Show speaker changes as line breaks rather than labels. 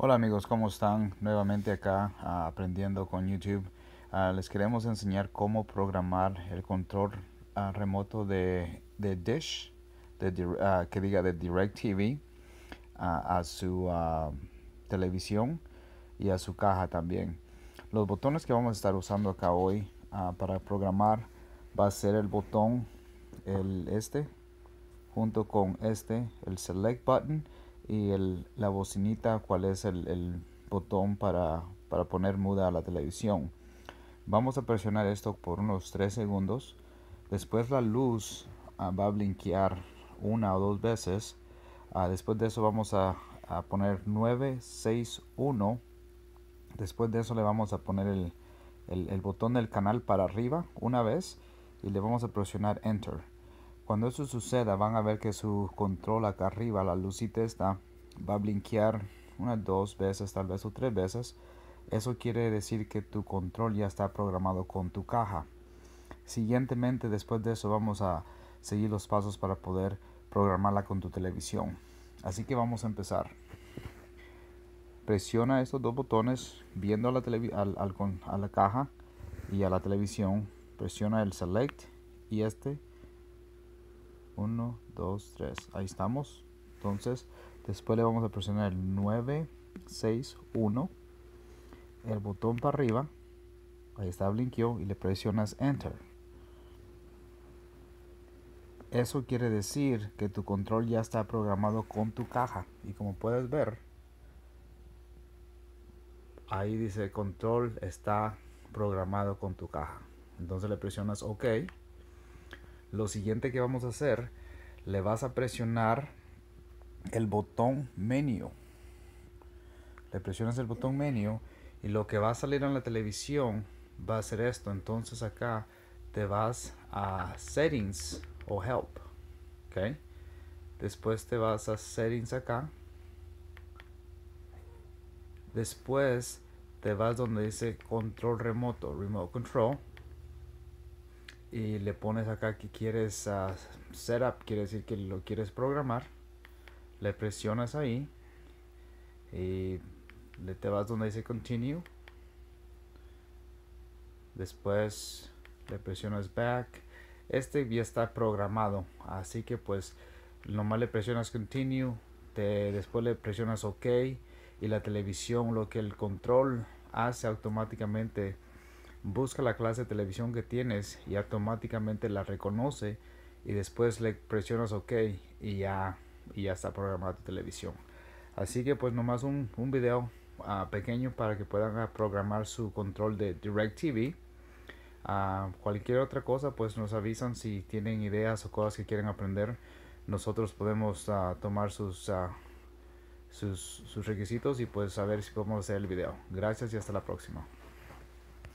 Hola amigos, ¿cómo están? Nuevamente acá ah, aprendiendo con YouTube. Ah, les queremos enseñar cómo programar el control ah, remoto de, de Dish, que diga de DirecTV, a su televisión y a su caja también. Los botones que vamos a estar usando acá hoy para programar va a ser el botón el este junto con este, el Select Button y el, la bocinita, cuál es el, botón para, para, poner muda a la televisión. Vamos a presionar esto por unos 3 segundos. Después la luz ah, va a blinquear una o dos veces. Ah, después de eso vamos a, a poner 961. Después de eso le vamos a poner el, botón del canal para arriba una vez y le vamos a presionar Enter. Cuando eso suceda van a ver que su control acá arriba, la lucita está va a blinquear unas dos veces, tal vez o tres veces. Eso quiere decir que tu control ya está programado con tu caja. Siguientemente, después de eso, vamos a seguir los pasos para poder programarla con tu televisión. Así que vamos a empezar. Presiona estos dos botones viendo a la, al, al, a la caja y a la televisión. Presiona el select y este 1, 2, 3. Ahí estamos. Entonces, Después le vamos a presionar el 961, el botón para arriba, ahí está blinqueó y le presionas Enter. Eso quiere decir que tu control ya está programado con tu caja y como puedes ver, ahí dice control está programado con tu caja. Entonces le presionas OK. Lo siguiente que vamos a hacer, le vas a presionar el botón menu Le presionas el botón menu y lo que va a salir en la televisión va a ser esto. Entonces acá te vas a settings o help. ¿okay? Después te vas a settings acá. Después te vas donde dice control remoto, remote control. Y le pones acá que quieres ah, setup, quiere decir que lo quieres programar le presionas ahí y le te vas donde dice continue después le presionas back este ya está programado así que pues nomás le presionas continue te, después le presionas ok y la televisión lo que el control hace automáticamente busca la clase de televisión que tienes y automáticamente la reconoce y después le presionas ok y ya y ya está televisión. Así que pues nomás un, un video ah, pequeño para que puedan ah, programar su control de DirecTV. Uh, cualquier otra cosa pues nos avisan si tienen ideas o cosas que quieren aprender. Nosotros podemos tomar sus, sus, sus requisitos y pues saber si podemos hacer el video. Gracias y hasta la próxima.